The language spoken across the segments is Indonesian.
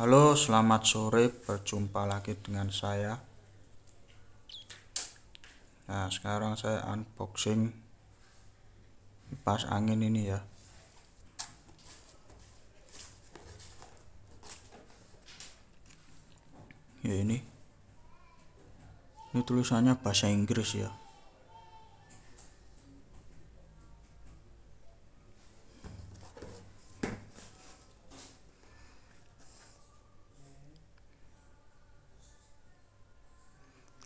Halo, selamat sore. Berjumpa lagi dengan saya. Nah, sekarang saya unboxing kipas angin ini ya. Ya ini. Ini tulisannya bahasa Inggris ya.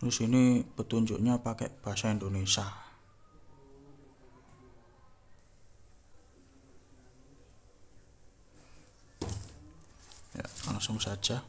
di sini petunjuknya pakai bahasa Indonesia ya langsung saja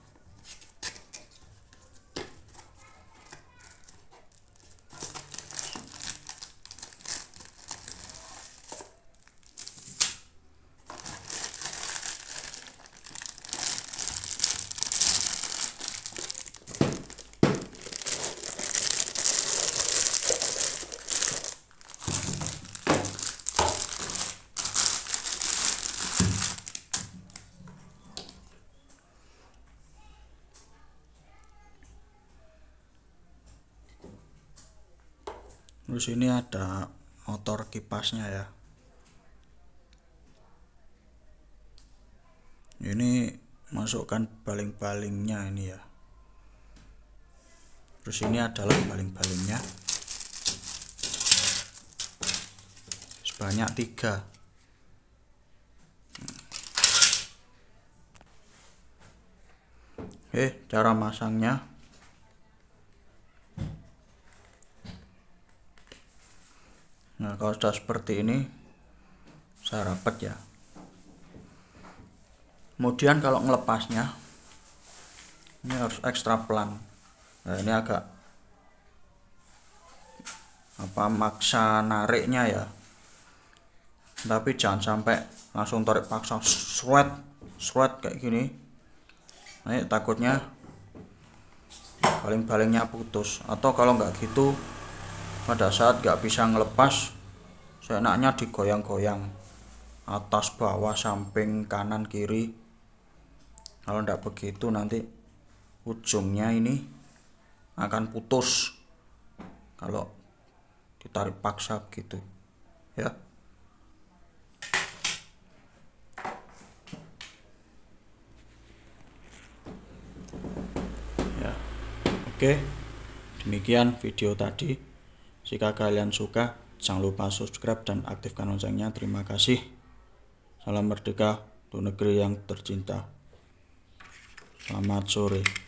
terus ini ada motor kipasnya ya ini masukkan baling-balingnya ini ya terus ini adalah baling-balingnya sebanyak tiga oke hmm. eh, cara masangnya Nah, kalau sudah seperti ini saya rapat ya. Kemudian kalau ngelepasnya ini harus ekstra pelan. Nah, ini agak apa maksa nariknya ya. Tapi jangan sampai langsung tarik paksa sweat sweat kayak gini. Nah, ini takutnya paling-palingnya putus atau kalau nggak gitu pada saat nggak bisa ngelepas seenaknya digoyang-goyang atas bawah samping kanan kiri kalau tidak begitu nanti ujungnya ini akan putus kalau ditarik paksa gitu ya ya oke demikian video tadi jika kalian suka Jangan lupa subscribe dan aktifkan loncengnya. Terima kasih. Salam merdeka untuk negeri yang tercinta. Selamat sore.